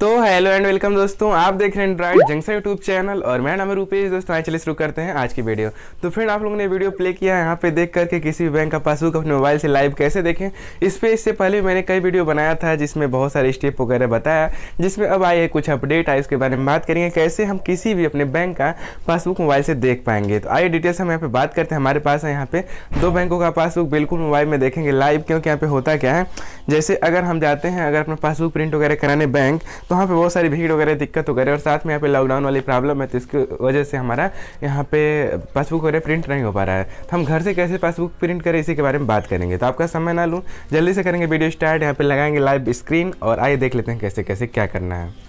तो hello and welcome दोस्तों आप देख रहे हैं एंड्रॉइड जंक्सर यूट्यूब चैनल और मैं नाम है रूपेश दोस्तों आज चलिए शुरू करते हैं आज की वीडियो तो फ्रेंड आप लोगों ने वीडियो प्ले किया है यहाँ पे देख करके किसी भी बैंक का पासबुक अपने मोबाइल से लाइव कैसे देखें इस पर इससे पहले मैंने कई वीडियो बनाया था जिसमें बहुत सारे स्टेप वगैरह बताया जिसमें अब आए कुछ अपडेट आए उसके बारे में बात करेंगे कैसे हम किसी भी अपने बैंक का पासबुक मोबाइल से देख पाएंगे तो आइए डिटेल्स हम यहाँ पर बात करते हैं हमारे पास है यहाँ पे दो बैंकों का पासबुक बिल्कुल मोबाइल में देखेंगे लाइव क्योंकि यहाँ पर होता क्या है जैसे अगर हम जाते हैं अगर अपना पासबुक प्रिंट वगैरह कराने बैंक तो वहाँ पर बहुत सारी भीड़ वगैरह दिक्कत हो और साथ में यहाँ पे लॉकडाउन वाली प्रॉब्लम है तो इसकी वजह से हमारा यहाँ पे पासबुक वगैरह प्रिंट नहीं हो पा रहा है तो हम घर से कैसे पासबुक प्रिंट करें इसी के बारे में बात करेंगे तो आपका समय ना लूँ जल्दी से करेंगे वीडियो स्टार्ट यहाँ पर लगाएंगे लाइव स्क्रीन और आइए देख लेते हैं कैसे कैसे क्या करना है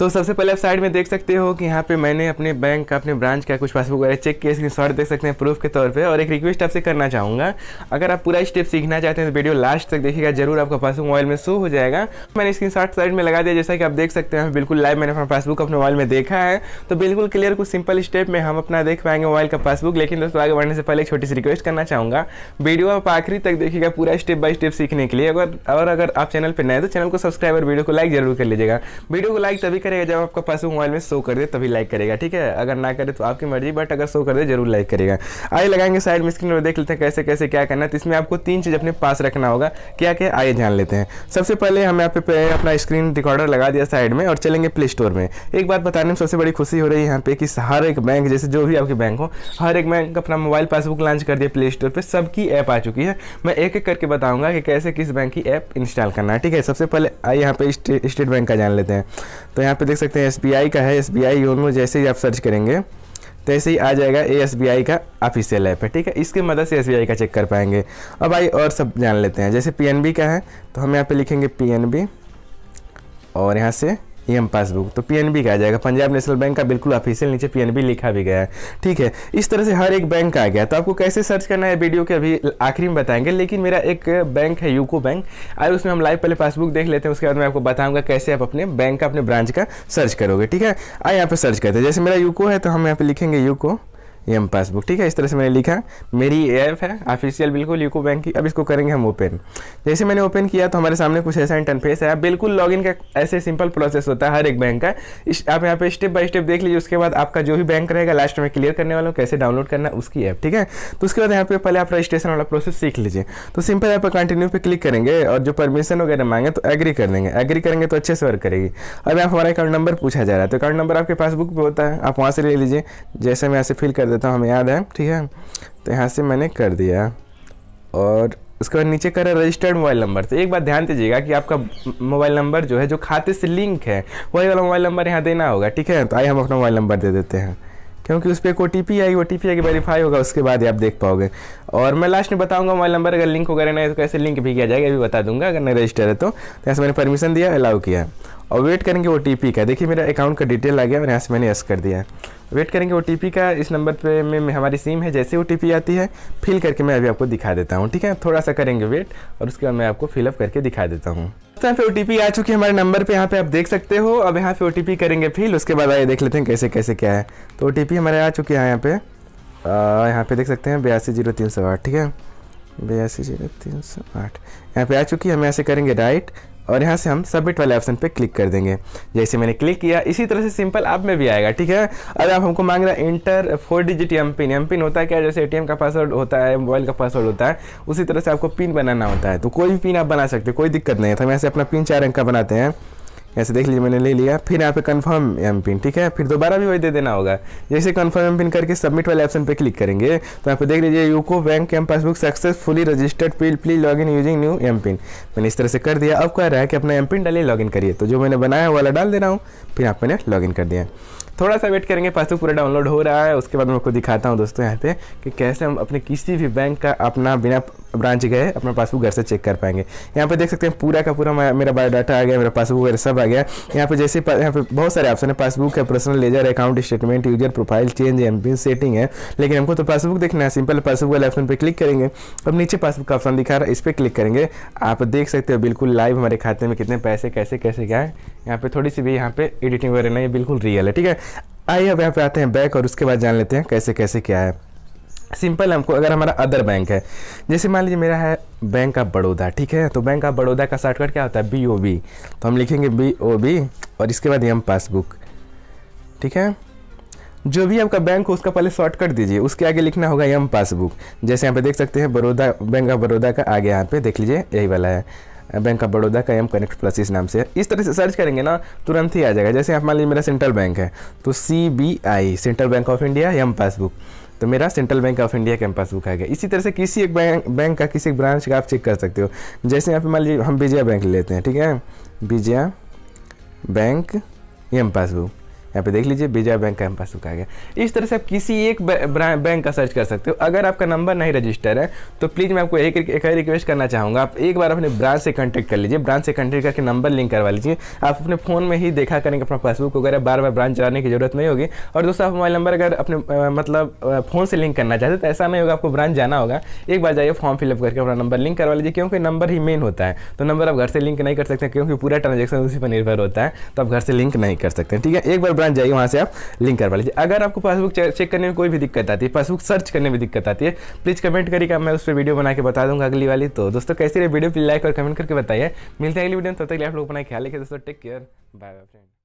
तो सबसे पहले आप साइड में देख सकते हो कि यहाँ पे मैंने अपने बैंक का अपने ब्रांच का कुछ पासबुक वगैरह चेक किया स्क्रीन शॉर्ट देख सकते हैं प्रूफ के तौर पे और एक रिक्वेस्ट आपसे करना चाहूँगा अगर आप पूरा स्टेप सीखना चाहते हैं तो वीडियो लास्ट तक देखिएगा जरूर आपका पासबुक मोबाइल में शो हो जाएगा मैंने स्क्रीन शॉर्ट साइड में लगा दिया जैसा कि आप देख सकते हैं बिल्कुल लाइव मैंने अपना पासबुक अपने मोबाइल में देखा है तो बिल्कुल क्लियर कुछ सिंपल स्टेप में हम अपना देख पाएंगे मोबाइल का पासबुक लेकिन दोस्तों आगे बढ़ने से पहले एक छोटी सी रिक्वेस्ट करना चाहूँगा वीडियो आप आखिरी तक देखिएगा पूरा स्टेप बाय स्टेप सीखने के लिए अगर और अगर आप चैनल पर नए तो चैनल को सब्सक्राइब और वीडियो को लाइक जरूर कर लीजिएगा वीडियो को लाइक तभी करेगा जब आपका पासबुक मोबाइल में शो कर दे तभी लाइक करेगा ठीक है अगर ना करे तो आपकी मर्जी बट अगर शो कर दे जरूर लाइक करेगा आइए लगाएंगे साइड में स्क्रीन और देख लेते हैं कैसे कैसे क्या करना है तो इसमें आपको तीन चीज़ अपने पास रखना होगा क्या क्या आइए ध्यान लेते हैं सबसे पहले हम यहाँ पे अपना स्क्रीन रिकॉर्डर लगा दिया साइड में और चलेंगे प्ले स्टोर में एक बात बताने में सबसे बड़ी खुशी हो रही है यहाँ पे कि हर एक बैंक जैसे जो भी आपके बैंक हो हर एक बैंक अपना मोबाइल पासबुक लॉन्च कर दिया प्ले स्टोर पर सबकी ऐप आ चुकी है मैं एक एक करके बताऊँगा कि कैसे किस बैंक की ऐप इंस्टॉल करना है ठीक है सबसे पहले आइए यहाँ पे स्टेट बैंक का जान लेते हैं तो यहाँ यहाँ पे देख सकते हैं एस का है एस बी आई योनो जैसे ही आप सर्च करेंगे तैसे ही आ जाएगा ए एस बी आई का ऑफिशियल ऐप है ठीक है इसके मदद से एस बी आई का चेक कर पाएंगे अब आई और सब जान लेते हैं जैसे पी एन बी का है तो हम यहाँ पे लिखेंगे पी एन बी और यहाँ से एम पासबुक तो पीएनबी का आ जाएगा पंजाब नेशनल बैंक का बिल्कुल ऑफिशियल नीचे पीएनबी लिखा भी गया है ठीक है इस तरह से हर एक बैंक का आ गया तो आपको कैसे सर्च करना है वीडियो के अभी आखिरी में बताएंगे लेकिन मेरा एक बैंक है यूको बैंक आए उसमें हम लाइव पहले पासबुक देख लेते हैं उसके बाद मैं आपको बताऊंगा कैसे आप अपने बैंक का अपने ब्रांच का सर्च करोगे ठीक है आए यहाँ पर सर्च करते हैं जैसे मेरा यूको है तो हम यहाँ पर लिखेंगे यूको एम पासबुक ठीक है इस तरह से मैंने लिखा मेरी ऐप है ऑफिशियल बिल्कुल यूको बैंक की अब इसको करेंगे हम ओपन जैसे मैंने ओपन किया तो हमारे सामने कुछ ऐसा इंटरफेस है बिल्कुल लॉगिन का ऐसे सिंपल प्रोसेस होता है हर एक बैंक का इस, आप यहाँ पे स्टेप बाय स्टेप देख लीजिए उसके बाद आपका जो भी बैंक रहेगा लास्ट में क्लियर करने वाला हूँ कैसे डाउनलोड करना उसकी ऐप ठीक है तो उसके बाद यहाँ पे पहले आप रजिस्ट्रेशन वाला प्रोसेस सीख लीजिए तो सिंपल यहाँ पर कंटिन्यू पे क्लिक करेंगे और जो परमिशन वगैरह मांगे तो एग्री कर देंगे एग्री करेंगे तो अच्छे से वर्क करेगी अब यहाँ हमारा अकाउंट नंबर पूछा जा रहा है तो अकाउंट नंबर आपके पासबुक पर होता है आप वहाँ से ले लीजिए जैसे मैं यहाँ से फिल कर देता हूँ हमें याद है ठीक है तो यहाँ से मैंने कर दिया और उसके बाद नीचे करा रजिस्टर्ड मोबाइल नंबर तो एक बार ध्यान दीजिएगा कि आपका मोबाइल नंबर जो है जो खाते से लिंक है वही वाला मोबाइल नंबर यहाँ देना होगा ठीक है तो आइए हम अपना मोबाइल नंबर दे देते हैं क्योंकि उस पर एक ओ टी पी आई ओ टी पी आगे वेरीफाई होगा उसके बाद आप देख पाओगे और मैं लास्ट में बताऊंगा मोबाइल नंबर अगर लिंक वगैरह नहीं तो कैसे लिंक भी किया जाएगा अभी बता दूंगा अगर नहीं रजिस्टर है तो।, तो ऐसे मैंने परमिशन दिया अलाउ किया और वेट करेंगे ओ टी पी का देखिए मेरा अकाउंट का डिटेल आ गया और यहाँ से मैंने यस कर दिया वेट करेंगे ओ टी पी का इस नंबर पे में, में हमारी सिम है जैसे ओ टी पी आती है फिल करके मैं अभी आपको दिखा देता हूँ ठीक है थोड़ा सा करेंगे वेट और उसके बाद मैं आपको फिलअप करके दिखा देता हूँ तो यहाँ पे ओटीपी आ चुकी है हमारे नंबर पे यहाँ पे आप देख सकते हो अब यहाँ पे ओटीपी करेंगे फिल उसके बाद आइए देख लेते हैं कैसे कैसे क्या है तो ओटीपी हमारे आ चुके हैं यहाँ पे यहाँ पे देख सकते हैं बयासी जीरो तीन सौ आठ ठीक है बयासी जीरो तीन सौ आठ यहाँ पे आ चुकी है हम ऐसे करेंगे राइट और यहाँ से हम सबमिट वाले ऑप्शन पे क्लिक कर देंगे जैसे मैंने क्लिक किया इसी तरह से सिंपल आप में भी आएगा ठीक है अगर आप हमको मांग रहा है enter four digit M pin M pin होता है क्या जैसे ए का पासवर्ड होता है मोबाइल का पासवर्ड होता है उसी तरह से आपको पिन बनाना होता है तो कोई भी पिन आप बना सकते हो कोई दिक्कत नहीं है तो हम यहाँ से अपना पिन चार अंक का बनाते हैं ऐसे देख लीजिए मैंने ले लिया फिर यहाँ पे कन्फर्म एम पिन ठीक है फिर दोबारा भी वही दे देना होगा जैसे कन्फर्म एम पिन करके सबमिट वाले ऑप्शन पे क्लिक करेंगे तो यहाँ पे देख लीजिए UCO bank M passbook successfully registered पिल please log in using new M pin मैंने इस तरह से कर दिया अब कह रहा है कि अपना एम पिन डालिए इन करिए तो जो मैंने बनाया वाला डाल दे रहा हूँ फिर आप मैंने इन कर दिया थोड़ा सा वेट करेंगे पासबुक पूरा डाउनलोड हो रहा है उसके बाद मैं आपको दिखाता हूँ दोस्तों यहाँ पे कि कैसे हम अपने किसी भी बैंक का अपना बिना ब्रांच गए अपना पासबुक घर से चेक कर पाएंगे यहाँ पे देख सकते हैं पूरा का पूरा मेरा बायोडाटा आ गया मेरा पासबुक वगैरह सब आ गया यहाँ पे जैसे यहाँ पे बहुत सारे ऑप्शन है पासबुक है personal ledger account statement user profile change M P setting है लेकिन हमको तो पासबुक देखना है सिंपल पासबुक वाले ऑप्शन पर क्लिक करेंगे अब नीचे पासबुक का ऑप्शन दिखा रहा है इस पर क्लिक करेंगे आप देख सकते हो बिल्कुल लाइव हमारे खाते में कितने पैसे कैसे कैसे क्या है यहाँ पे थोड़ी सी भी यहाँ पे एडिटिंग वगैरह नहीं बिल्कुल रियल है ठीक है आइए अब यहाँ पे आते हैं बैक और उसके बाद जान लेते हैं कैसे कैसे क्या है सिंपल हमको अगर हमारा अदर बैंक है जैसे मान लीजिए मेरा है बैंक ऑफ बड़ौदा ठीक है तो बैंक ऑफ बड़ौदा का शॉर्टकट क्या होता है बी ओ बी तो हम लिखेंगे बी ओ बी और इसके बाद एम पासबुक ठीक है जो भी आपका बैंक हो उसका पहले शॉर्टकट दीजिए उसके आगे लिखना होगा एम पासबुक जैसे यहाँ पे देख सकते हैं बड़ौदा बैंक ऑफ बड़ौदा का आगे यहाँ पे देख लीजिए यही वाला है बैंक ऑफ बड़ौदा का एम कनेक्ट प्लस इस नाम से इस तरह से सर्च करेंगे ना तुरंत ही आ जाएगा जैसे आप मान लीजिए मेरा सेंट्रल बैंक है तो C B I Central Bank of India M passbook तो मेरा Central Bank of India campus book आ इसी तरह से किसी एक बैंक बैंक का किसी एक ब्रांच का आप चेक कर सकते हो जैसे यहाँ पे मान लीजिए हम विजया बैंक लेते हैं ठीक है विजया बैंक एम पासबुक यहाँ पे देख लीजिए विजय बैंक कैंपस लिखा गया इस तरह से आप किसी एक बैंक का सर्च कर सकते हो अगर आपका नंबर नहीं रजिस्टर है तो प्लीज़ मैं आपको एक एक रिक्वेस्ट करना चाहूँगा आप एक बार अपने ब्रांच से कॉन्टैक्ट कर लीजिए ब्रांच से कॉन्टैक्ट करके नंबर लिंक करवा लीजिए आप अपने फ़ोन में ही देखा करेंगे अपना पासबुक वगैरह बार बार ब्रांच जाने की जरूरत नहीं होगी और दोस्तों आप मोबाइल नंबर अगर अपने मतलब फ़ोन से लिंक करना चाहते तो ऐसा नहीं होगा आपको ब्रांच जाना होगा एक बार जाइए फॉर्म फिलअप करके अपना नंबर लिंक करवा लीजिए क्योंकि नंबर ही मेन होता है तो नंबर आप घर से लिंक नहीं कर सकते क्योंकि पूरा ट्रांजेक्शन उसी पर निर्भर होता है तो आप घर से लिंक नहीं कर सकते ठीक है एक बार ब्रांच जाइए वहाँ से आप लिंक करवा लीजिए अगर आपको पासबुक चेक करने में कोई भी दिक्कत आती है पासबुक सर्च करने में दिक्कत आती है प्लीज़ कमेंट करिएगा मैं उस पर वीडियो बना के बता दूंगा अगली वाली तो दोस्तों कैसे रहे वीडियो प्लीज लाइक और कमेंट करके बताइए मिलते हैं अगली वीडियो तब तक आप लोग अपना ख्याल रखिए दोस्तों take care bye bye friend